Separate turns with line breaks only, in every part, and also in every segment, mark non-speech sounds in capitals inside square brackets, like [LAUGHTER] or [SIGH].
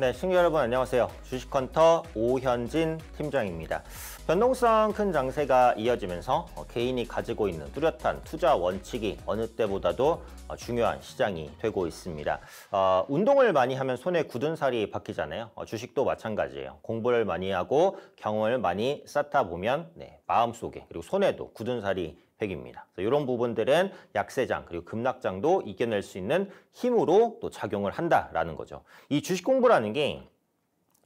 네, 시청 여러분 안녕하세요. 주식헌터 오현진 팀장입니다. 변동성 큰 장세가 이어지면서 어, 개인이 가지고 있는 뚜렷한 투자 원칙이 어느 때보다도 어, 중요한 시장이 되고 있습니다. 어, 운동을 많이 하면 손에 굳은 살이 박히잖아요. 어, 주식도 마찬가지예요. 공부를 많이 하고 경험을 많이 쌓다 보면 네, 마음속에 그리고 손에도 굳은 살이 획입니다. 이런 부분들은 약세장 그리고 급락장도 이겨낼 수 있는 힘으로 또 작용을 한다라는 거죠. 이 주식 공부라는 게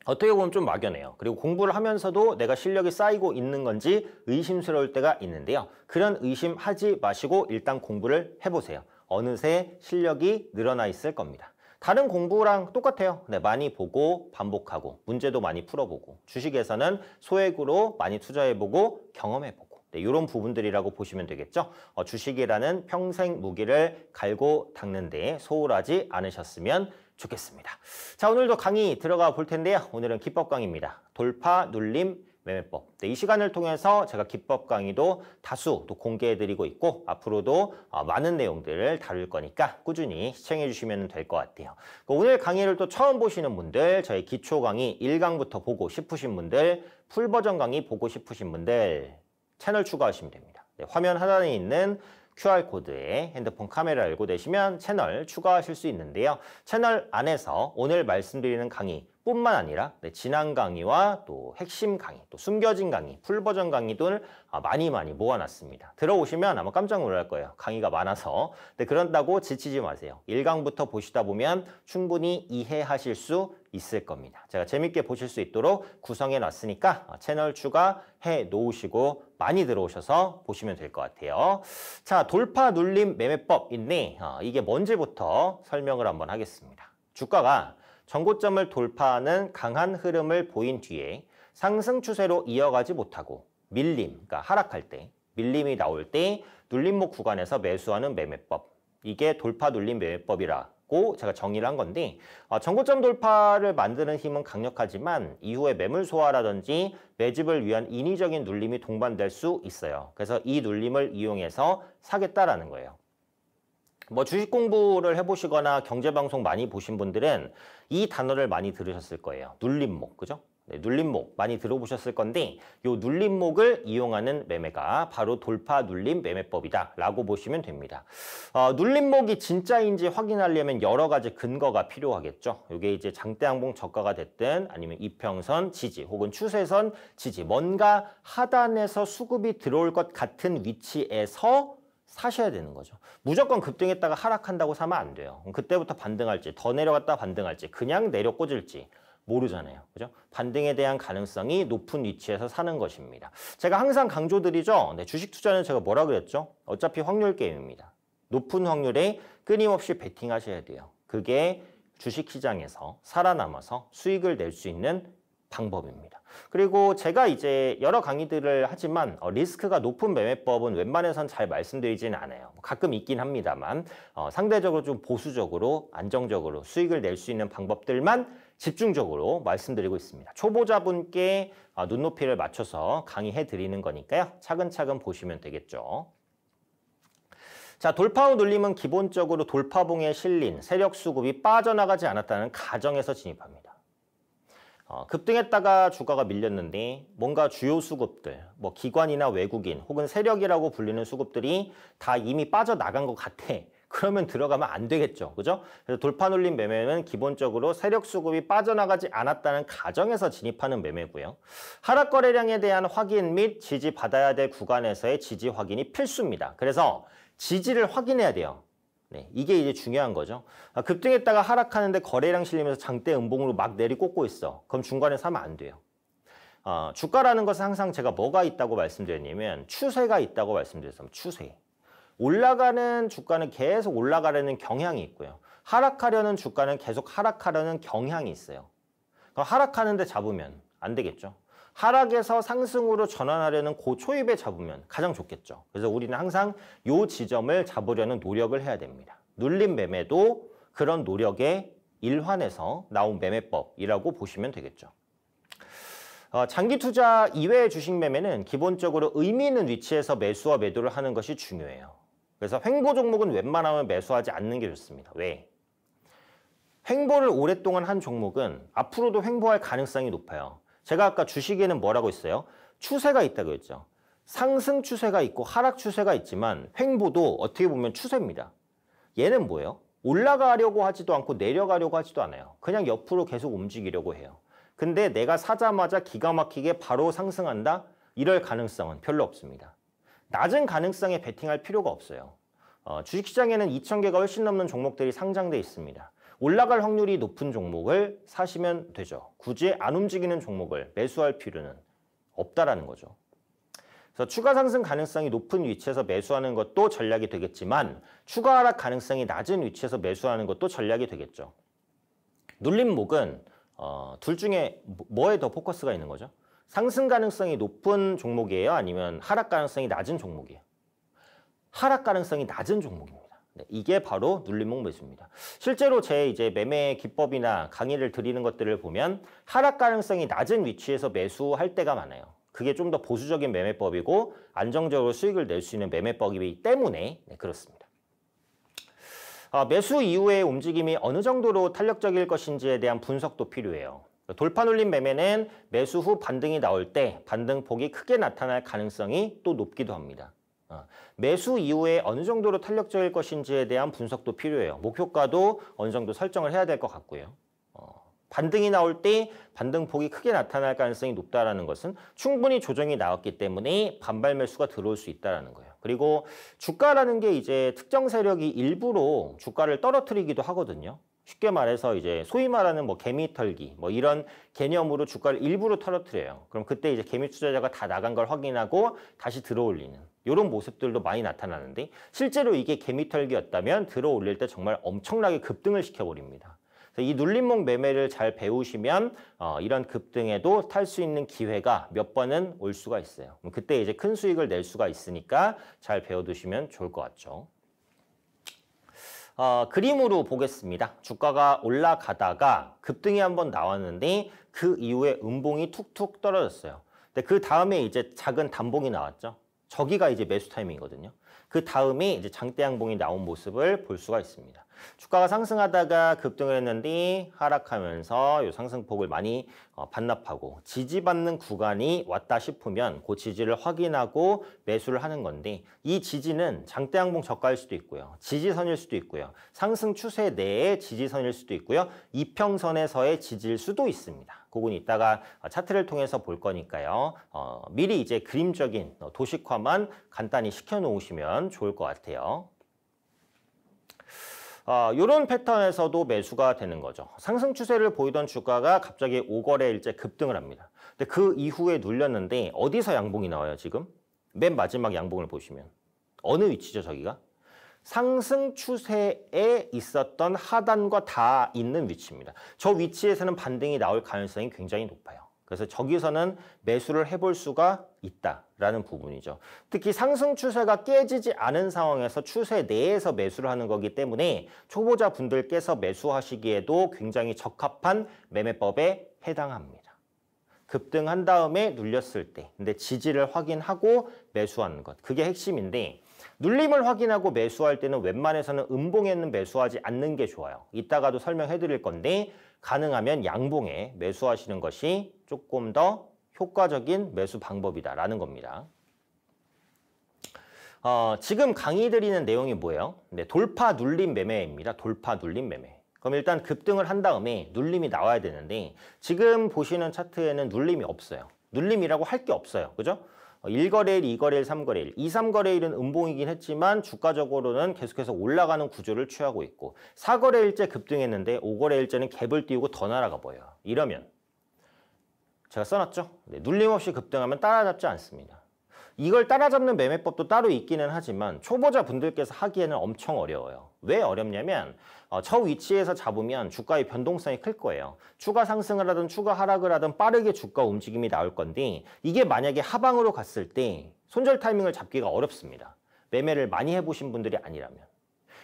어떻게 보면 좀 막연해요. 그리고 공부를 하면서도 내가 실력이 쌓이고 있는 건지 의심스러울 때가 있는데요. 그런 의심하지 마시고 일단 공부를 해보세요. 어느새 실력이 늘어나 있을 겁니다. 다른 공부랑 똑같아요. 네, 많이 보고 반복하고 문제도 많이 풀어보고 주식에서는 소액으로 많이 투자해보고 경험해보고 네, 이런 부분들이라고 보시면 되겠죠. 어, 주식이라는 평생 무기를 갈고 닦는 데 소홀하지 않으셨으면 좋겠습니다. 자, 오늘도 강의 들어가 볼 텐데요. 오늘은 기법 강의입니다. 돌파, 눌림, 매매법. 네, 이 시간을 통해서 제가 기법 강의도 다수 또 공개해드리고 있고 앞으로도 어, 많은 내용들을 다룰 거니까 꾸준히 시청해주시면 될 것 같아요. 그 오늘 강의를 또 처음 보시는 분들 저희 기초 강의 1강부터 보고 싶으신 분들 풀버전 강의 보고 싶으신 분들 채널 추가하시면 됩니다. 네, 화면 하단에 있는 QR코드에 핸드폰 카메라 를 열고 되시면 채널 추가하실 수 있는데요. 채널 안에서 오늘 말씀드리는 강의 뿐만 아니라 네, 지난 강의와 또 핵심 강의, 또 숨겨진 강의, 풀버전 강의 들을 아, 많이 많이 모아놨습니다. 들어오시면 아마 깜짝 놀랄 거예요. 강의가 많아서. 네, 그런다고 지치지 마세요. 1강부터 보시다 보면 충분히 이해하실 수 있을 겁니다. 제가 재밌게 보실 수 있도록 구성해 놨으니까 아, 채널 추가해 놓으시고 많이 들어오셔서 보시면 될 것 같아요. 자, 돌파 눌림 매매법인데 있 아, 이게 뭔지부터 설명을 한번 하겠습니다. 주가가 전고점을 돌파하는 강한 흐름을 보인 뒤에 상승 추세로 이어가지 못하고 밀림, 그러니까 하락할 때, 밀림이 나올 때 눌림목 구간에서 매수하는 매매법. 이게 돌파 눌림 매매법이라고 제가 정의를 한 건데 어, 전고점 돌파를 만드는 힘은 강력하지만 이후에 매물 소화라든지 매집을 위한 인위적인 눌림이 동반될 수 있어요. 그래서 이 눌림을 이용해서 사겠다라는 거예요. 뭐 주식 공부를 해보시거나 경제방송 많이 보신 분들은 이 단어를 많이 들으셨을 거예요. 눌림목, 그죠? 네, 눌림목 많이 들어보셨을 건데 이 눌림목을 이용하는 매매가 바로 돌파 눌림 매매법이다 라고 보시면 됩니다 어, 눌림목이 진짜인지 확인하려면 여러 가지 근거가 필요하겠죠 이게 이제 장대항봉 저가가 됐든 아니면 이평선 지지 혹은 추세선 지지 뭔가 하단에서 수급이 들어올 것 같은 위치에서 사셔야 되는 거죠. 무조건 급등했다가 하락한다고 사면 안 돼요. 그때부터 반등할지 더 내려갔다 반등할지 그냥 내려 꽂을지 모르잖아요. 그죠? 반등에 대한 가능성이 높은 위치에서 사는 것입니다. 제가 항상 강조드리죠. 네, 주식 투자는 제가 뭐라 그랬죠? 어차피 확률 게임입니다. 높은 확률에 끊임없이 베팅하셔야 돼요. 그게 주식시장에서 살아남아서 수익을 낼 수 있는 방법입니다. 그리고 제가 이제 여러 강의들을 하지만 어, 리스크가 높은 매매법은 웬만해선 잘 말씀드리진 않아요. 뭐 가끔 있긴 합니다만 어, 상대적으로 좀 보수적으로 안정적으로 수익을 낼 수 있는 방법들만 집중적으로 말씀드리고 있습니다. 초보자분께 어, 눈높이를 맞춰서 강의해 드리는 거니까요. 차근차근 보시면 되겠죠. 자, 돌파후 눌림은 기본적으로 돌파봉에 실린 세력 수급이 빠져나가지 않았다는 가정에서 진입합니다. 어, 급등했다가 주가가 밀렸는데 뭔가 주요 수급들, 뭐 기관이나 외국인 혹은 세력이라고 불리는 수급들이 다 이미 빠져나간 것 같아. [LAUGHS] 그러면 들어가면 안 되겠죠. 그죠? 그래서 돌파놀림 매매는 기본적으로 세력 수급이 빠져나가지 않았다는 가정에서 진입하는 매매고요. 하락 거래량에 대한 확인 및 지지 받아야 될 구간에서의 지지 확인이 필수입니다. 그래서 지지를 확인해야 돼요. 네, 이게 이제 중요한 거죠. 아, 급등했다가 하락하는데 거래량 실리면서 장대 음봉으로 막 내리꽂고 있어. 그럼 중간에 사면 안 돼요. 아, 주가라는 것은 항상 제가 뭐가 있다고 말씀드렸냐면 추세가 있다고 말씀드렸습니다. 추세. 올라가는 주가는 계속 올라가려는 경향이 있고요. 하락하려는 주가는 계속 하락하려는 경향이 있어요. 그럼 하락하는데 잡으면 안 되겠죠. 하락에서 상승으로 전환하려는 고초입에 잡으면 가장 좋겠죠. 그래서 우리는 항상 요 지점을 잡으려는 노력을 해야 됩니다. 눌림 매매도 그런 노력에 일환에서 나온 매매법이라고 보시면 되겠죠. 어, 장기 투자 이외의 주식 매매는 기본적으로 의미 있는 위치에서 매수와 매도를 하는 것이 중요해요. 그래서 횡보 종목은 웬만하면 매수하지 않는 게 좋습니다. 왜? 횡보를 오랫동안 한 종목은 앞으로도 횡보할 가능성이 높아요. 제가 아까 주식에는 뭐라고 했어요? 추세가 있다고 했죠. 상승 추세가 있고 하락 추세가 있지만 횡보도 어떻게 보면 추세입니다. 얘는 뭐예요? 올라가려고 하지도 않고 내려가려고 하지도 않아요. 그냥 옆으로 계속 움직이려고 해요. 근데 내가 사자마자 기가 막히게 바로 상승한다? 이럴 가능성은 별로 없습니다. 낮은 가능성에 베팅할 필요가 없어요. 어, 주식시장에는 2,000개가 훨씬 넘는 종목들이 상장돼 있습니다. 올라갈 확률이 높은 종목을 사시면 되죠. 굳이 안 움직이는 종목을 매수할 필요는 없다라는 거죠. 그래서 추가 상승 가능성이 높은 위치에서 매수하는 것도 전략이 되겠지만 추가 하락 가능성이 낮은 위치에서 매수하는 것도 전략이 되겠죠. 눌림목은 어, 둘 중에 뭐, 뭐에 더 포커스가 있는 거죠? 상승 가능성이 높은 종목이에요? 아니면 하락 가능성이 낮은 종목이에요? 하락 가능성이 낮은 종목입니다. 네, 이게 바로 눌림목 매수입니다. 실제로 제 이제 매매 기법이나 강의를 드리는 것들을 보면 하락 가능성이 낮은 위치에서 매수할 때가 많아요. 그게 좀 더 보수적인 매매법이고 안정적으로 수익을 낼 수 있는 매매법이기 때문에 네, 그렇습니다. 아, 매수 이후의 움직임이 어느 정도로 탄력적일 것인지에 대한 분석도 필요해요. 돌파 눌림 매매는 매수 후 반등이 나올 때 반등폭이 크게 나타날 가능성이 또 높기도 합니다. 어, 매수 이후에 어느 정도로 탄력적일 것인지에 대한 분석도 필요해요. 목표가도 어느 정도 설정을 해야 될 것 같고요. 어, 반등이 나올 때 반등폭이 크게 나타날 가능성이 높다라는 것은 충분히 조정이 나왔기 때문에 반발 매수가 들어올 수 있다라는 거예요. 그리고 주가라는 게 이제 특정 세력이 일부러 주가를 떨어뜨리기도 하거든요. 쉽게 말해서 이제 소위 말하는 뭐 개미 털기 뭐 이런 개념으로 주가를 일부러 털어뜨려요. 그럼 그때 이제 개미 투자자가 다 나간 걸 확인하고 다시 들어올리는 이런 모습들도 많이 나타나는데 실제로 이게 개미털기였다면 들어올릴 때 정말 엄청나게 급등을 시켜버립니다. 이 눌림목 매매를 잘 배우시면 어, 이런 급등에도 탈 수 있는 기회가 몇 번은 올 수가 있어요. 그때 이제 큰 수익을 낼 수가 있으니까 잘 배워두시면 좋을 것 같죠. 어, 그림으로 보겠습니다. 주가가 올라가다가 급등이 한 번 나왔는데 그 이후에 음봉이 툭툭 떨어졌어요. 그 다음에 이제 작은 단봉이 나왔죠. 저기가 이제 매수 타이밍이거든요. 그 다음이 이제 장대양봉이 나온 모습을 볼 수가 있습니다. 주가가 상승하다가 급등했는데 하락하면서 요 상승폭을 많이 어, 반납하고 지지받는 구간이 왔다 싶으면 그 지지를 확인하고 매수를 하는 건데 이 지지는 장대양봉 저가일 수도 있고요. 지지선일 수도 있고요. 상승 추세 내에 지지선일 수도 있고요. 이평선에서의 지지일 수도 있습니다. 그건 이따가 차트를 통해서 볼 거니까요. 어, 미리 이제 그림적인 도식화만 간단히 시켜놓으시면 보면 좋을 것 같아요. 아, 이런 패턴에서도 매수가 되는 거죠. 상승 추세를 보이던 주가가 갑자기 5거래일째 급등을 합니다. 근데 그 이후에 눌렸는데 어디서 양봉이 나와요 지금? 맨 마지막 양봉을 보시면 어느 위치죠 저기가? 상승 추세에 있었던 하단과 다 있는 위치입니다. 저 위치에서는 반등이 나올 가능성이 굉장히 높아요. 그래서 저기서는 매수를 해볼 수가 있다라는 부분이죠. 특히 상승 추세가 깨지지 않은 상황에서 추세 내에서 매수를 하는 거기 때문에 초보자분들께서 매수하시기에도 굉장히 적합한 매매법에 해당합니다. 급등한 다음에 눌렸을 때 근데 지지를 확인하고 매수하는 것 그게 핵심인데 눌림을 확인하고 매수할 때는 웬만해서는 음봉에는 매수하지 않는 게 좋아요 이따가도 설명해 드릴 건데 가능하면 양봉에 매수하시는 것이 조금 더 효과적인 매수 방법이다라는 겁니다 어, 지금 강의 드리는 내용이 뭐예요? 네, 돌파 눌림 매매입니다 돌파 눌림 매매 그럼 일단 급등을 한 다음에 눌림이 나와야 되는데 지금 보시는 차트에는 눌림이 없어요. 눌림이라고 할 게 없어요. 그죠? 1거래일, 어, 2거래일, 3거래일. 2, 3거래일은 음봉이긴 했지만 주가적으로는 계속해서 올라가는 구조를 취하고 있고 4거래일째 급등했는데 5거래일째는 갭을 띄우고 더 날아가 보여요. 이러면 제가 써놨죠? 네, 눌림없이 급등하면 따라잡지 않습니다. 이걸 따라잡는 매매법도 따로 있기는 하지만 초보자 분들께서 하기에는 엄청 어려워요. 왜 어렵냐면 어, 저 위치에서 잡으면 주가의 변동성이 클 거예요. 추가 상승을 하든 추가 하락을 하든 빠르게 주가 움직임이 나올 건데 이게 만약에 하방으로 갔을 때 손절 타이밍을 잡기가 어렵습니다. 매매를 많이 해보신 분들이 아니라면.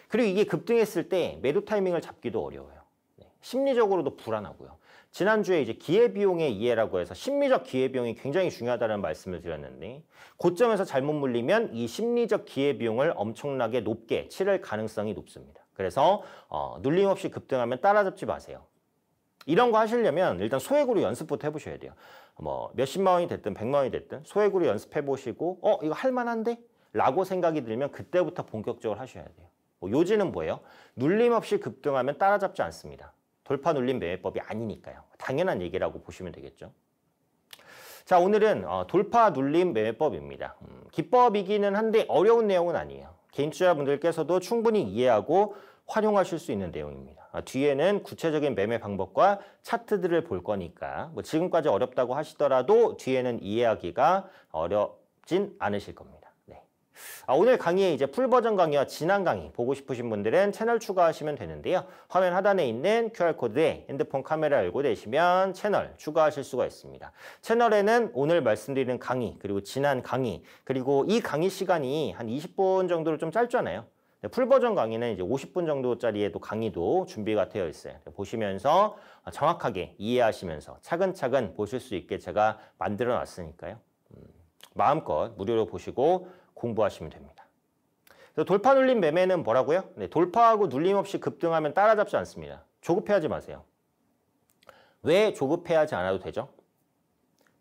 그리고 이게 급등했을 때 매도 타이밍을 잡기도 어려워요. 네, 심리적으로도 불안하고요. 지난주에 이제 기회비용의 이해라고 해서 심리적 기회비용이 굉장히 중요하다는 말씀을 드렸는데 고점에서 잘못 물리면 이 심리적 기회비용을 엄청나게 높게 치를 가능성이 높습니다. 그래서 어, 눌림없이 급등하면 따라잡지 마세요. 이런 거 하시려면 일단 소액으로 연습부터 해보셔야 돼요. 뭐 몇십만 원이 됐든 백만 원이 됐든 소액으로 연습해보시고 어 이거 할만한데? 라고 생각이 들면 그때부터 본격적으로 하셔야 돼요. 뭐 요지는 뭐예요? 눌림없이 급등하면 따라잡지 않습니다. 돌파 눌림 매매법이 아니니까요. 당연한 얘기라고 보시면 되겠죠. 자 오늘은 어, 돌파 눌림 매매법입니다. 음, 기법이기는 한데 어려운 내용은 아니에요. 개인 투자분들께서도 충분히 이해하고 활용하실 수 있는 내용입니다. 아, 뒤에는 구체적인 매매 방법과 차트들을 볼 거니까 뭐 지금까지 어렵다고 하시더라도 뒤에는 이해하기가 어렵진 않으실 겁니다. 아, 오늘 강의 이제 풀버전 강의와 지난 강의 보고 싶으신 분들은 채널 추가하시면 되는데요. 화면 하단에 있는 QR코드에 핸드폰 카메라 열고 되시면 채널 추가하실 수가 있습니다. 채널에는 오늘 말씀드리는 강의 그리고 지난 강의 그리고 이 강의 시간이 한 20분 정도로 좀 짧잖아요. 네, 풀버전 강의는 이제 50분 정도짜리에도 강의도 준비가 되어 있어요. 네, 보시면서 정확하게 이해하시면서 차근차근 보실 수 있게 제가 만들어 놨으니까요. 음, 마음껏 무료로 보시고 공부하시면 됩니다. 돌파 눌림 매매는 뭐라고요? 네, 돌파하고 눌림 없이 급등하면 따라잡지 않습니다. 조급해하지 마세요. 왜 조급해하지 않아도 되죠?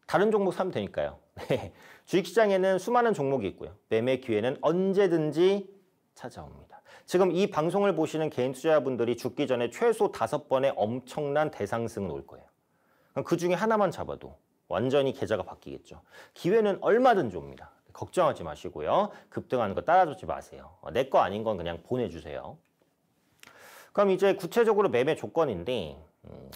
다른 종목 사면 되니까요. [LAUGHS] 네. 주식시장에는 수많은 종목이 있고요. 매매 기회는 언제든지 찾아옵니다. 지금 이 방송을 보시는 개인 투자자분들이 죽기 전에 최소 다섯 번의 엄청난 대상승은 올 거예요. 그 중에 하나만 잡아도 완전히 계좌가 바뀌겠죠. 기회는 얼마든지 옵니다. 걱정하지 마시고요. 급등하는 거 따라주지 마세요. 어, 내거 아닌 건 그냥 보내주세요. 그럼 이제 구체적으로 매매 조건인데 음,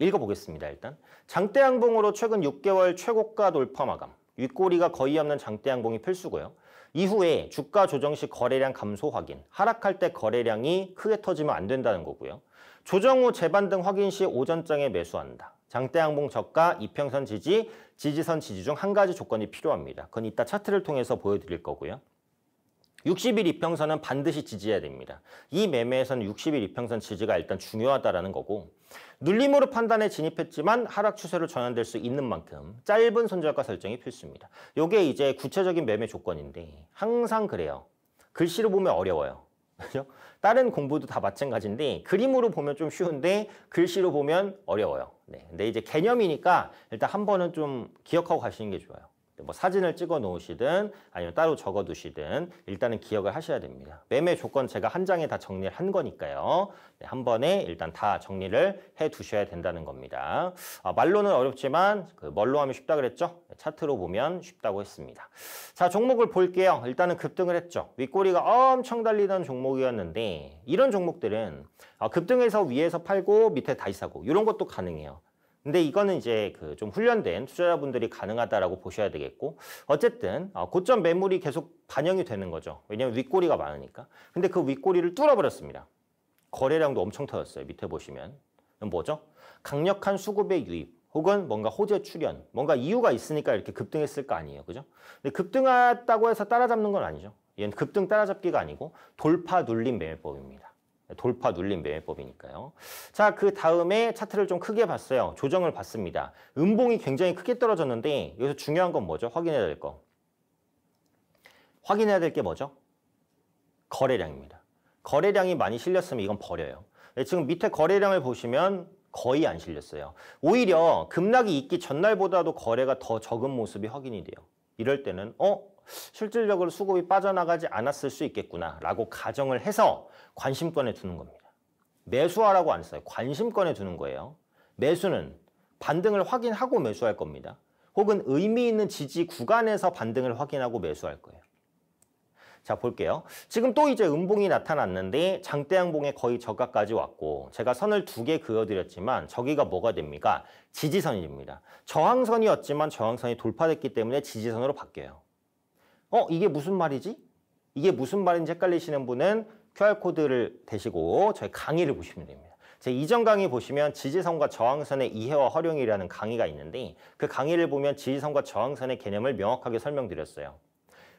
읽어보겠습니다. 일단 장대양봉으로 최근 6개월 최고가 돌파 마감 윗꼬리가 거의 없는 장대양봉이 필수고요. 이후에 주가 조정 시 거래량 감소 확인, 하락할 때 거래량이 크게 터지면 안 된다는 거고요. 조정 후 재반등 확인 시 오전장에 매수한다. 장대항봉 저가, 이평선 지지, 지지선 지지 중 한 가지 조건이 필요합니다. 그건 이따 차트를 통해서 보여드릴 거고요. 60일 이평선은 반드시 지지해야 됩니다. 이 매매에서는 60일 이평선 지지가 일단 중요하다라는 거고 눌림으로 판단에 진입했지만 하락 추세로 전환될 수 있는 만큼 짧은 손절과 설정이 필수입니다. 이게 이제 구체적인 매매 조건인데 항상 그래요. 글씨로 보면 어려워요. 그죠? 다른 공부도 다 마찬가지인데 그림으로 보면 좀 쉬운데 글씨로 보면 어려워요. 네. 근데 이제 개념이니까 일단 한 번은 좀 기억하고 가시는 게 좋아요. 뭐 사진을 찍어 놓으시든 아니면 따로 적어 두시든 일단은 기억을 하셔야 됩니다. 매매 조건 제가 한 장에 다 정리를 한 거니까요. 네, 한 번에 일단 다 정리를 해 두셔야 된다는 겁니다. 아, 말로는 어렵지만 그 뭘로 하면 쉽다 그랬죠? 네, 차트로 보면 쉽다고 했습니다. 자, 종목을 볼게요. 일단은 급등을 했죠. 윗꼬리가 엄청 달리던 종목이었는데 이런 종목들은 아, 급등해서 위에서 팔고 밑에 다시 사고 이런 것도 가능해요. 근데 이거는 이제 그 좀 훈련된 투자자분들이 가능하다라고 보셔야 되겠고 어쨌든 어, 고점 매물이 계속 반영이 되는 거죠. 왜냐하면 윗꼬리가 많으니까. 근데 그 윗꼬리를 뚫어버렸습니다. 거래량도 엄청 터졌어요. 밑에 보시면. 뭐죠? 강력한 수급의 유입 혹은 뭔가 호재 출현 뭔가 이유가 있으니까 이렇게 급등했을 거 아니에요. 그죠? 근데 급등했다고 해서 따라잡는 건 아니죠. 얘는 급등 따라잡기가 아니고 돌파 눌림 매매법입니다. 돌파 눌림 매매법이니까요. 자, 그 다음에 차트를 좀 크게 봤어요. 조정을 봤습니다. 음봉이 굉장히 크게 떨어졌는데 여기서 중요한 건 뭐죠? 확인해야 될 거. 확인해야 될 게 뭐죠? 거래량입니다. 거래량이 많이 실렸으면 이건 버려요. 네, 지금 밑에 거래량을 보시면 거의 안 실렸어요. 오히려 급락이 있기 전날보다도 거래가 더 적은 모습이 확인이 돼요. 이럴 때는 어? 실질적으로 수급이 빠져나가지 않았을 수 있겠구나라고 가정을 해서 관심권에 두는 겁니다. 매수하라고 안 써요. 관심권에 두는 거예요. 매수는 반등을 확인하고 매수할 겁니다. 혹은 의미 있는 지지 구간에서 반등을 확인하고 매수할 거예요. 자 볼게요. 지금 또 이제 음봉이 나타났는데 장대양봉에 거의 저가까지 왔고 제가 선을 두 개 그어드렸지만 저기가 뭐가 됩니까? 지지선입니다. 저항선이었지만 저항선이 돌파됐기 때문에 지지선으로 바뀌어요. 어 이게 무슨 말이지? 이게 무슨 말인지 헷갈리시는 분은 QR코드를 대시고 저희 강의를 보시면 됩니다. 제 이전 강의 보시면 지지선과 저항선의 이해와 활용이라는 강의가 있는데 그 강의를 보면 지지선과 저항선의 개념을 명확하게 설명드렸어요.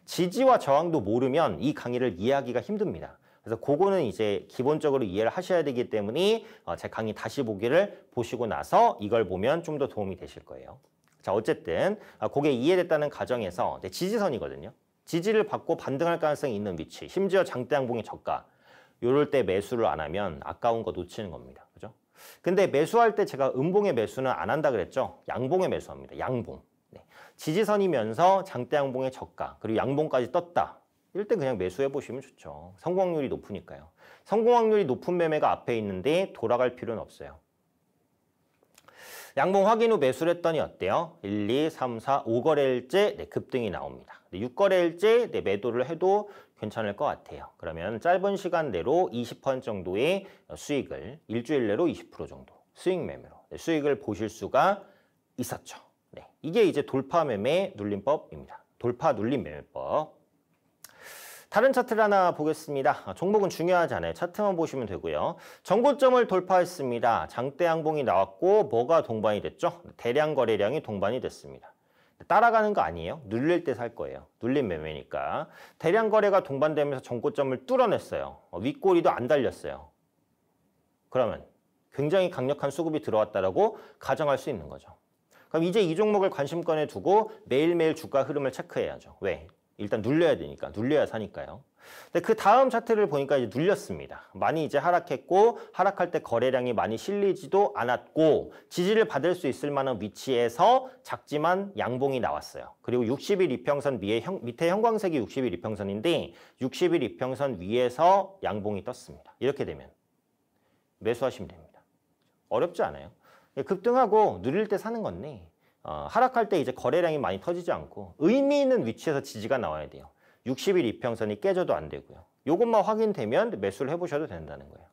지지와 저항도 모르면 이 강의를 이해하기가 힘듭니다. 그래서 그거는 이제 기본적으로 이해를 하셔야 되기 때문에 어, 제 강의 다시 보기를 보시고 나서 이걸 보면 좀 더 도움이 되실 거예요. 자 어쨌든 아, 그게 이해됐다는 가정에서 지지선이거든요. 지지를 받고 반등할 가능성이 있는 위치, 심지어 장대 양봉의 저가 요럴 때 매수를 안 하면 아까운 거 놓치는 겁니다. 그죠? 근데 매수할 때 제가 음봉의 매수는 안 한다 그랬죠? 양봉의 매수합니다. 양봉. 네. 지지선이면서 장대 양봉의 저가 그리고 양봉까지 떴다. 이럴 때 그냥 매수해 보시면 좋죠. 성공 확률이 높으니까요. 성공 확률이 높은 매매가 앞에 있는데 돌아갈 필요는 없어요. 양봉 확인 후 매수를 했더니 어때요? 1, 2, 3, 4, 5거래일째 네, 급등이 나옵니다. 6거래일째 네, 매도를 해도 괜찮을 것 같아요. 그러면 짧은 시간 내로 20% 정도의 수익을 일주일 내로 20% 정도 수익 매매로 네, 수익을 보실 수가 있었죠. 네, 이게 이제 돌파 매매 눌림법입니다. 돌파 눌림 매매법. 다른 차트를 하나 보겠습니다. 아, 종목은 중요하지 않아요. 차트만 보시면 되고요. 정고점을 돌파했습니다. 장대 항봉이 나왔고 뭐가 동반이 됐죠? 대량 거래량이 동반이 됐습니다. 따라가는 거 아니에요? 눌릴 때 살 거예요. 눌린 매매니까. 대량 거래가 동반되면서 정고점을 뚫어냈어요. 어, 윗꼬리도 안 달렸어요. 그러면 굉장히 강력한 수급이 들어왔다라 가정할 수 있는 거죠. 그럼 이제 이 종목을 관심권에 두고 매일매일 주가 흐름을 체크해야죠. 왜? 일단 눌려야 되니까. 눌려야 사니까요. 근데 그 다음 차트를 보니까 이제 눌렸습니다. 많이 이제 하락했고 하락할 때 거래량이 많이 실리지도 않았고 지지를 받을 수 있을 만한 위치에서 작지만 양봉이 나왔어요. 그리고 60일 이평선 위에 형, 밑에 형광색이 60일 이평선인데 60일 이평선 위에서 양봉이 떴습니다. 이렇게 되면 매수하시면 됩니다. 어렵지 않아요. 예, 급등하고 누릴 때 사는 건데 어, 하락할 때 이제 거래량이 많이 터지지 않고 의미 있는 위치에서 지지가 나와야 돼요. 60일 이평선이 깨져도 안 되고요. 이것만 확인되면 매수를 해보셔도 된다는 거예요.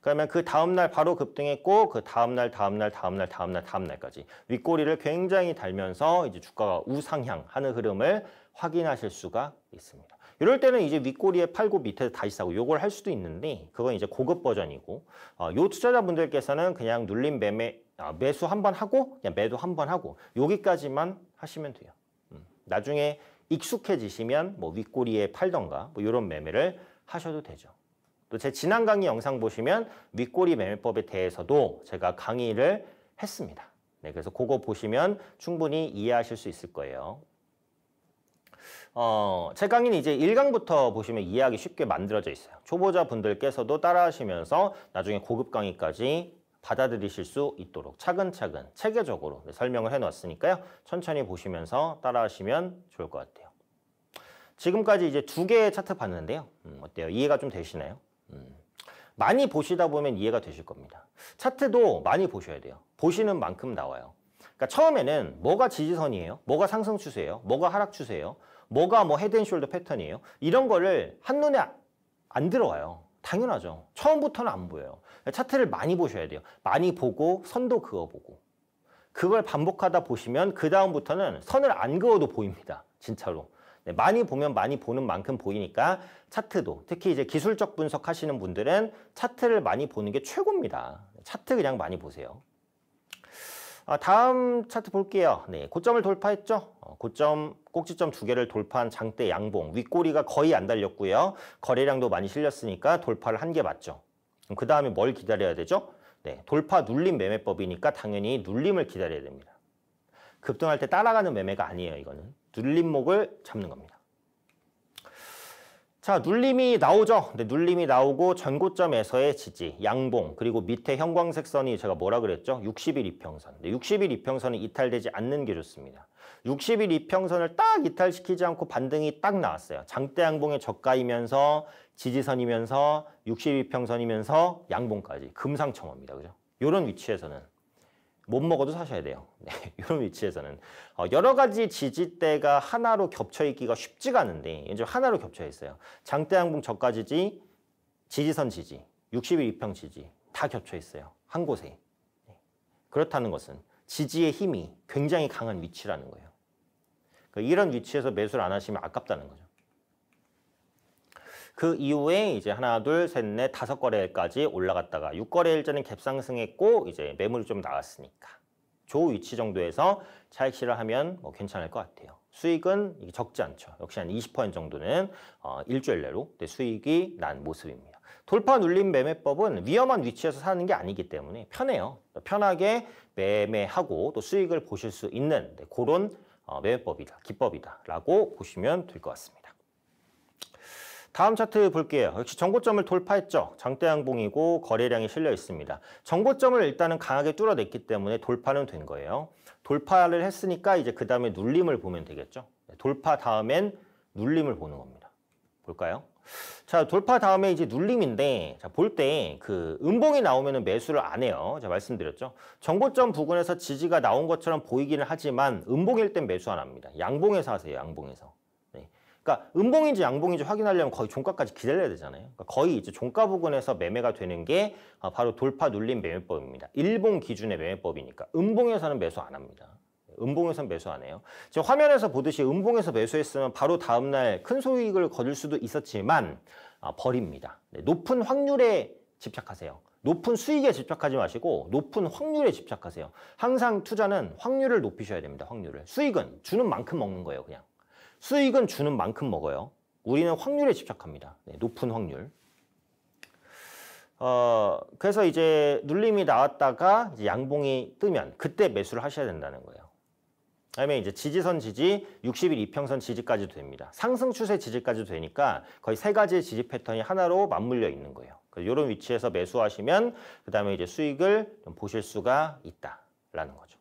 그러면 그 다음날 바로 급등했고 그 다음날 다음날 다음날 다음날 다음날까지 윗꼬리를 굉장히 달면서 이제 주가가 우상향하는 흐름을 확인하실 수가 있습니다. 이럴 때는 이제 윗꼬리에 팔고 밑에 다시 사고 요걸 할 수도 있는데 그건 이제 고급 버전이고 어, 요 투자자분들께서는 그냥 눌린 매매 아, 매수 한 번 하고 그냥 매도 한 번 하고 여기까지만 하시면 돼요. 음, 나중에 익숙해지시면 뭐 윗꼬리에 팔던가 뭐 이런 매매를 하셔도 되죠. 또 제 지난 강의 영상 보시면 윗꼬리 매매법에 대해서도 제가 강의를 했습니다. 네, 그래서 그거 보시면 충분히 이해하실 수 있을 거예요. 어, 제 강의는 이제 1강부터 보시면 이해하기 쉽게 만들어져 있어요. 초보자분들께서도 따라하시면서 나중에 고급 강의까지 받아들이실 수 있도록 차근차근 체계적으로 네, 설명을 해놨으니까요. 천천히 보시면서 따라하시면 좋을 것 같아요. 지금까지 이제 두 개의 차트 봤는데요. 음, 어때요? 이해가 좀 되시나요? 음. 많이 보시다 보면 이해가 되실 겁니다. 차트도 많이 보셔야 돼요. 보시는 만큼 나와요. 그러니까 처음에는 뭐가 지지선이에요? 뭐가 상승 추세예요? 뭐가 하락 추세예요? 뭐가 뭐 헤드앤숄더 패턴이에요? 이런 거를 한눈에 안 들어와요. 당연하죠. 처음부터는 안 보여요. 차트를 많이 보셔야 돼요. 많이 보고 선도 그어보고 그걸 반복하다 보시면 그 다음부터는 선을 안 그어도 보입니다. 진짜로. 네, 많이 보면 많이 보는 만큼 보이니까 차트도 특히 이제 기술적 분석하시는 분들은 차트를 많이 보는 게 최고입니다. 차트 그냥 많이 보세요. 아, 다음 차트 볼게요. 네, 고점을 돌파했죠. 어, 고점 꼭지점 두 개를 돌파한 장대 양봉 윗꼬리가 거의 안 달렸고요. 거래량도 많이 실렸으니까 돌파를 한 게 맞죠. 그 다음에 뭘 기다려야 되죠? 네, 돌파 눌림 매매법이니까 당연히 눌림을 기다려야 됩니다. 급등할 때 따라가는 매매가 아니에요. 이거는 눌림목을 잡는 겁니다. 자 눌림이 나오죠 네, 눌림이 나오고 전고점에서의 지지 양봉 그리고 밑에 형광색선이 제가 뭐라 그랬죠 60일 이평선 네, 60일 이평선은 이탈되지 않는 게 좋습니다 60일 이평선을 딱 이탈시키지 않고 반등이 딱 나왔어요 장대 양봉의 저가이면서 지지선이면서 60일 이평선이면서 양봉까지 금상첨화입니다 그죠 요런 위치에서는 못 먹어도 사셔야 돼요. 네, [LAUGHS] 이런 위치에서는 어, 여러 가지 지지대가 하나로 겹쳐 있기가 쉽지가 않은데 이제 하나로 겹쳐 있어요. 장대양봉 저가 지지, 지지선 지지, 60일 이평 지지 다 겹쳐 있어요. 한 곳에. 네, 그렇다는 것은 지지의 힘이 굉장히 강한 위치라는 거예요. 그러니까 이런 위치에서 매수를 안 하시면 아깝다는 거죠. 그 이후에 이제 하나, 둘, 셋, 넷, 다섯 거래일까지 올라갔다가 육거래일째는 갭상승했고 이제 매물이 좀 나왔으니까 조 위치 정도에서 차익 실을 하면 뭐 괜찮을 것 같아요. 수익은 적지 않죠. 역시 한 20% 정도는 어, 일주일 내로 수익이 난 모습입니다. 돌파 눌림 매매법은 위험한 위치에서 사는 게 아니기 때문에 편해요. 편하게 매매하고 또 수익을 보실 수 있는 네, 그런 어, 매매법이다, 기법이다라고 보시면 될 것 같습니다. 다음 차트 볼게요. 역시 정고점을 돌파했죠. 장대양봉이고 거래량이 실려 있습니다. 정고점을 일단은 강하게 뚫어냈기 때문에 돌파는 된 거예요. 돌파를 했으니까 이제 그 다음에 눌림을 보면 되겠죠. 네, 돌파 다음엔 눌림을 보는 겁니다. 볼까요? 자 돌파 다음에 이제 눌림인데 볼 때 그 음봉이 나오면 매수를 안 해요 제가 말씀드렸죠 정고점 부근에서 지지가 나온 것처럼 보이기는 하지만 음봉일 땐 매수 안 합니다 양봉에서 하세요 양봉에서 그러니까 음봉인지 양봉인지 확인하려면 거의 종가까지 기다려야 되잖아요. 그러니까 거의 이제 종가 부근에서 매매가 되는 게 아, 바로 돌파 눌림 매매법입니다. 일봉 기준의 매매법이니까 음봉에서는 매수 안 합니다. 음봉에서는 매수 안 해요. 지금 화면에서 보듯이 음봉에서 매수했으면 바로 다음날 큰 소익을 거둘 수도 있었지만 아, 버립니다. 네, 높은 확률에 집착하세요. 높은 수익에 집착하지 마시고 높은 확률에 집착하세요. 항상 투자는 확률을 높이셔야 됩니다. 확률을. 수익은 주는 만큼 먹는 거예요. 그냥. 수익은 주는 만큼 먹어요. 우리는 확률에 집착합니다. 네, 높은 확률. 어, 그래서 이제 눌림이 나왔다가 이제 양봉이 뜨면 그때 매수를 하셔야 된다는 거예요. 그다음에 이제 지지선 지지, 60일 이평선 지지까지도 됩니다. 상승 추세 지지까지도 되니까 거의 세 가지의 지지 패턴이 하나로 맞물려 있는 거예요. 이런 위치에서 매수하시면 그다음에 이제 수익을 보실 수가 있다라는 거죠.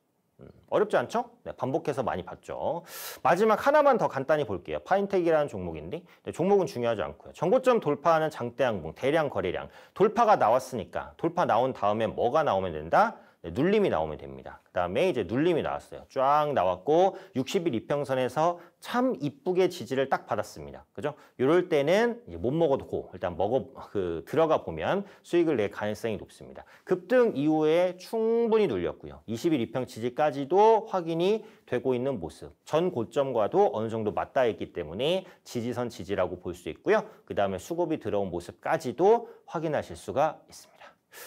어렵지 않죠? 네, 반복해서 많이 봤죠. 마지막 하나만 더 간단히 볼게요. 파인텍이라는 종목인데 네, 종목은 중요하지 않고요. 정고점 돌파하는 장대 항봉, 대량 거래량. 돌파가 나왔으니까 돌파 나온 다음에 뭐가 나오면 된다? 네, 눌림이 나오면 됩니다. 그 다음에 이제 눌림이 나왔어요. 쫙 나왔고 60일 이평선에서 참 이쁘게 지지를 딱 받았습니다. 그죠? 이럴 때는 못 먹어도 고 일단 먹어 그 들어가 보면 수익을 낼 가능성이 높습니다. 급등 이후에 충분히 눌렸고요. 20일 이평 지지까지도 확인이 되고 있는 모습. 전 고점과도 어느 정도 맞닿아 있기 때문에 지지선 지지라고 볼 수 있고요. 그 다음에 수급이 들어온 모습까지도 확인하실 수가 있습니다.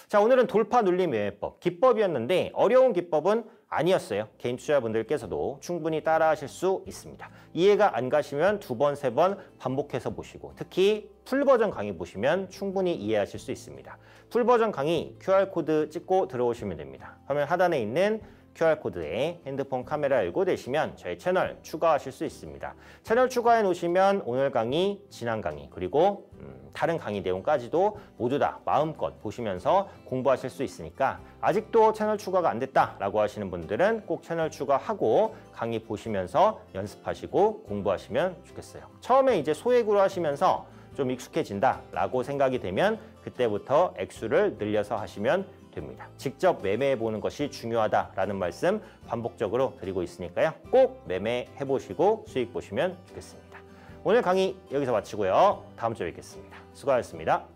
자, 오늘은 돌파 눌림 외회법, 기법이었는데 어려운 기법은 아니었어요. 개인 투자분들께서도 충분히 따라하실 수 있습니다. 이해가 안 가시면 두 번, 세 번 반복해서 보시고 특히 풀버전 강의 보시면 충분히 이해하실 수 있습니다. 풀버전 강의 QR코드 찍고 들어오시면 됩니다. 화면 하단에 있는 QR코드에 핸드폰 카메라 열고 되시면 저희 채널 추가하실 수 있습니다. 채널 추가해 놓으시면 오늘 강의, 지난 강의, 그리고 음, 다른 강의 내용까지도 모두 다 마음껏 보시면서 공부하실 수 있으니까 아직도 채널 추가가 안 됐다라고 하시는 분들은 꼭 채널 추가하고 강의 보시면서 연습하시고 공부하시면 좋겠어요. 처음에 이제 소액으로 하시면서 좀 익숙해진다라고 생각이 되면 그때부터 액수를 늘려서 하시면 됩니다. 직접 매매해 보는 것이 중요하다라는 말씀 반복적으로 드리고 있으니까요. 꼭 매매해 보시고 수익 보시면 좋겠습니다. 오늘 강의 여기서 마치고요. 다음 주에 뵙겠습니다. 수고하셨습니다.